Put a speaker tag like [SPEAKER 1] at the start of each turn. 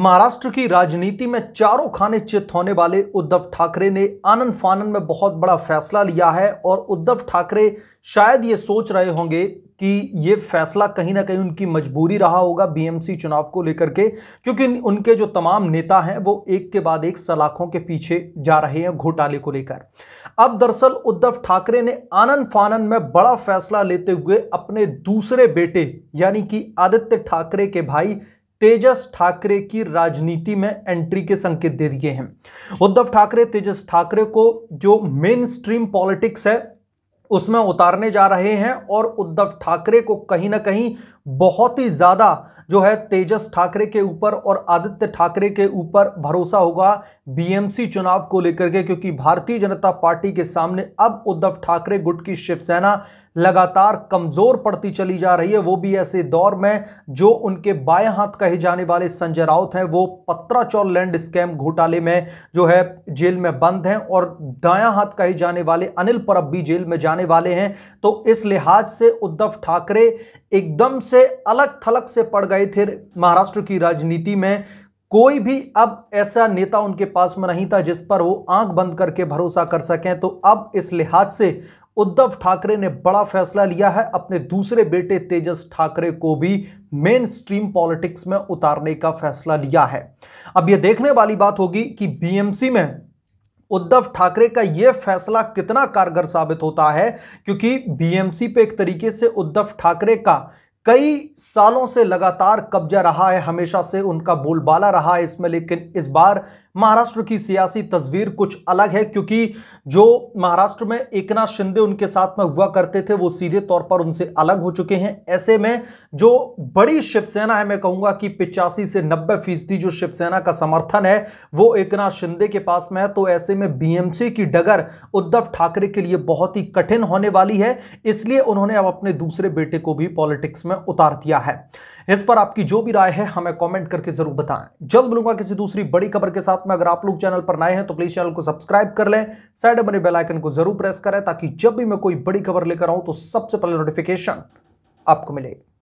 [SPEAKER 1] महाराष्ट्र की राजनीति में चारों खाने चित होने वाले उद्धव ठाकरे ने आनंद फानन में बहुत बड़ा फैसला लिया है और उद्धव ठाकरे शायद ये सोच रहे होंगे कि ये फैसला कहीं ना कहीं उनकी मजबूरी रहा होगा बीएमसी चुनाव को लेकर के क्योंकि उनके जो तमाम नेता हैं वो एक के बाद एक सलाखों के पीछे जा रहे हैं घोटाले को लेकर अब दरअसल उद्धव ठाकरे ने आनंद फानन में बड़ा फैसला लेते हुए अपने दूसरे बेटे यानी कि आदित्य ठाकरे के भाई तेजस ठाकरे की राजनीति में एंट्री के संकेत दे दिए हैं उद्धव ठाकरे तेजस ठाकरे को जो मेन स्ट्रीम पॉलिटिक्स है उसमें उतारने जा रहे हैं और उद्धव ठाकरे को कहीं ना कहीं बहुत ही ज़्यादा जो है तेजस ठाकरे के ऊपर और आदित्य ठाकरे के ऊपर भरोसा होगा बीएमसी चुनाव को लेकर के क्योंकि भारतीय जनता पार्टी के सामने अब उद्धव ठाकरे गुट की शिवसेना लगातार कमजोर पड़ती चली जा रही है वो भी ऐसे दौर में जो उनके बाएं हाथ कहे जाने वाले संजय राउत हैं वो पत्राचौर लैंड स्कैम घोटाले में जो है जेल में बंद हैं और दाया हाथ कहे जाने वाले अनिल परब भी जेल में जाने वाले हैं तो इस लिहाज से उद्धव ठाकरे एकदम से अलग थलग से पड़ गए थे महाराष्ट्र की राजनीति में कोई भी अब ऐसा नेता उनके पास में नहीं था जिस पर वो आंख बंद करके भरोसा कर सकें तो अब इस लिहाज से उद्धव ठाकरे ने बड़ा फैसला लिया है अपने दूसरे बेटे तेजस ठाकरे को भी मेन स्ट्रीम पॉलिटिक्स में उतारने का फैसला लिया है अब यह देखने वाली बात होगी कि बीएमसी में उद्धव ठाकरे का यह फैसला कितना कारगर साबित होता है क्योंकि बीएमसी पे एक तरीके से उद्धव ठाकरे का कई सालों से लगातार कब्जा रहा है हमेशा से उनका बोलबाला रहा है इसमें लेकिन इस बार महाराष्ट्र की सियासी तस्वीर कुछ अलग है क्योंकि जो महाराष्ट्र में एकनाथ शिंदे उनके साथ में हुआ करते थे वो सीधे तौर पर उनसे अलग हो चुके हैं ऐसे में जो बड़ी शिवसेना है मैं कहूंगा कि पिचासी से नब्बे फीसदी जो शिवसेना का समर्थन है वो एक शिंदे के पास में है तो ऐसे में बी की डगर उद्धव ठाकरे के लिए बहुत ही कठिन होने वाली है इसलिए उन्होंने अब अपने दूसरे बेटे को भी पॉलिटिक्स में उतार दिया है इस पर आपकी जो भी राय है हमें कमेंट करके जरूर बताएं जल्द मिलूंगा किसी दूसरी बड़ी खबर के साथ में अगर आप लोग चैनल पर नए हैं तो प्लीज चैनल को सब्सक्राइब कर लें साइड बने बेल आइकन को जरूर प्रेस करें ताकि जब भी मैं कोई बड़ी खबर लेकर आऊं तो सबसे पहले नोटिफिकेशन आपको मिलेगी